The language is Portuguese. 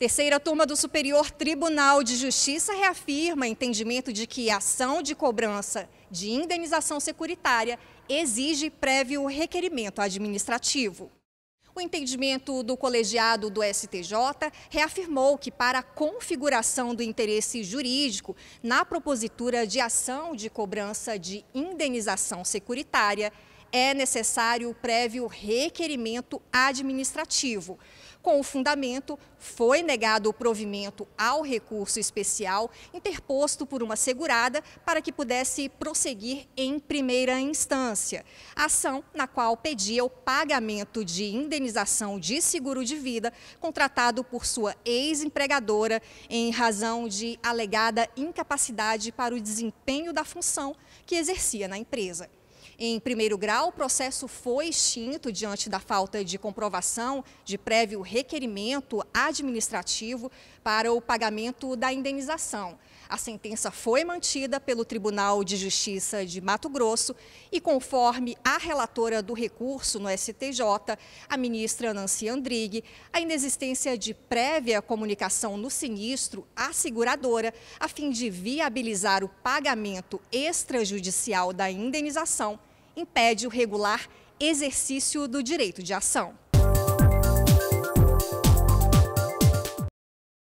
Terceira turma do Superior Tribunal de Justiça reafirma entendimento de que a ação de cobrança de indenização securitária exige prévio requerimento administrativo. O entendimento do colegiado do STJ reafirmou que, para a configuração do interesse jurídico na propositura de ação de cobrança de indenização securitária, é necessário o prévio requerimento administrativo. Com o fundamento, foi negado o provimento ao recurso especial interposto por uma segurada para que pudesse prosseguir em primeira instância. Ação na qual pedia o pagamento de indenização de seguro de vida contratado por sua ex-empregadora em razão de alegada incapacidade para o desempenho da função que exercia na empresa em primeiro grau, o processo foi extinto diante da falta de comprovação de prévio requerimento administrativo para o pagamento da indenização. A sentença foi mantida pelo Tribunal de Justiça de Mato Grosso e, conforme a relatora do recurso no STJ, a ministra Nancy Andrighi, a inexistência de prévia comunicação no sinistro à seguradora a fim de viabilizar o pagamento extrajudicial da indenização impede o regular exercício do direito de ação.